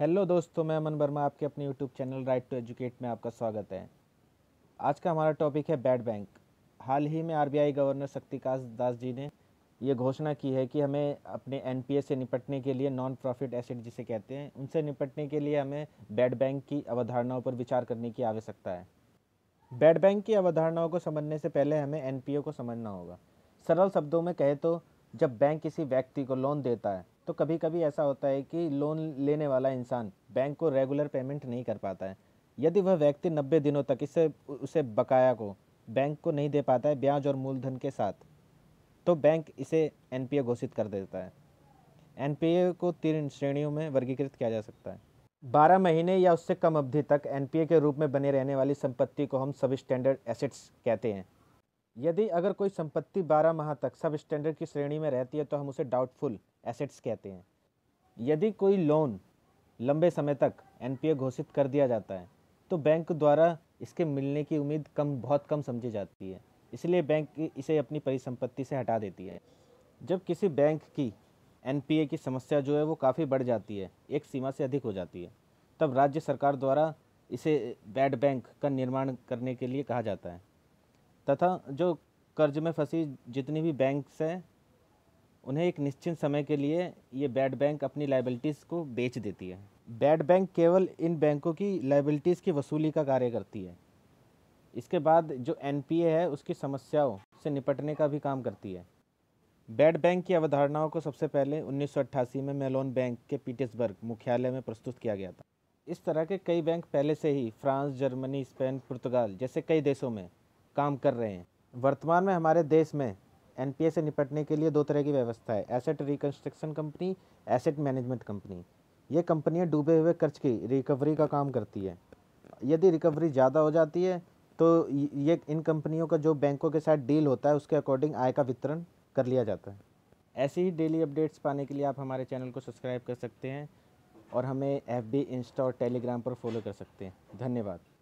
hello दोस्तों मैं अमन वर्मा आपके अपने YouTube channel right to educate में आपका स्वागत है आज का हमारा टॉपिक है बैड बैंक हाल ही में आरबीआई गवर्नर शक्तिकांत दास जी ने यह घोषणा की है कि हमें अपने एनपीए से निपटने के लिए नॉन प्रॉफिट एसेट जिसे कहते हैं उनसे निपटने के लिए हमें बैड बैंक की अवधारणाओं पर विचार करने की आवश्यकता है बैड बैंक की अवधारणाओं को समझने से पहले हमें एन को समझना होगा सरल शब्दों में कहे तो जब बैंक किसी व्यक्ति को लोन देता है तो कभी कभी ऐसा होता है कि लोन लेने वाला इंसान बैंक को रेगुलर पेमेंट नहीं कर पाता है यदि वह व्यक्ति नब्बे दिनों तक इसे उसे बकाया को बैंक को नहीं दे पाता है ब्याज और मूलधन के साथ तो बैंक इसे एन घोषित कर देता है एन को तीन श्रेणियों में वर्गीकृत किया जा सकता है बारह महीने या उससे कम अवधि तक एन के रूप में बने रहने वाली संपत्ति को हम सब स्टैंडर्ड एसेट्स कहते हैं यदि अगर कोई संपत्ति 12 माह तक सब स्टैंडर्ड की श्रेणी में रहती है तो हम उसे डाउटफुल एसेट्स कहते हैं यदि कोई लोन लंबे समय तक एन घोषित कर दिया जाता है तो बैंक द्वारा इसके मिलने की उम्मीद कम बहुत कम समझी जाती है इसलिए बैंक इसे अपनी परिसंपत्ति से हटा देती है जब किसी बैंक की एन की समस्या जो है वो काफ़ी बढ़ जाती है एक सीमा से अधिक हो जाती है तब राज्य सरकार द्वारा इसे बैड बैंक का निर्माण करने के लिए कहा जाता है तथा जो कर्ज में फंसी जितनी भी बैंक्स हैं उन्हें एक निश्चित समय के लिए ये बैड बैंक अपनी लाइबिलिटीज़ को बेच देती है बैड बैंक केवल इन बैंकों की लाइबिलिटीज़ की वसूली का कार्य करती है इसके बाद जो एन है उसकी समस्याओं से निपटने का भी काम करती है बैड बैंक की अवधारणाओं को सबसे पहले 1988 में मेलोन बैंक के पीटर्सबर्ग मुख्यालय में प्रस्तुत किया गया था इस तरह के कई बैंक पहले से ही फ्रांस जर्मनी स्पेन पुर्तगाल जैसे कई देशों में काम कर रहे हैं वर्तमान में हमारे देश में एन से निपटने के लिए दो तरह की व्यवस्था है asset reconstruction company asset management company ये कंपनियाँ डूबे हुए कर्ज की रिकवरी का काम करती है यदि रिकवरी ज़्यादा हो जाती है तो ये इन कंपनियों का जो बैंकों के साथ डील होता है उसके अकॉर्डिंग आय का वितरण कर लिया जाता है ऐसे ही डेली अपडेट्स पाने के लिए आप हमारे चैनल को सब्सक्राइब कर सकते हैं और हमें एफ बी इंस्टा और टेलीग्राम पर फॉलो कर सकते हैं धन्यवाद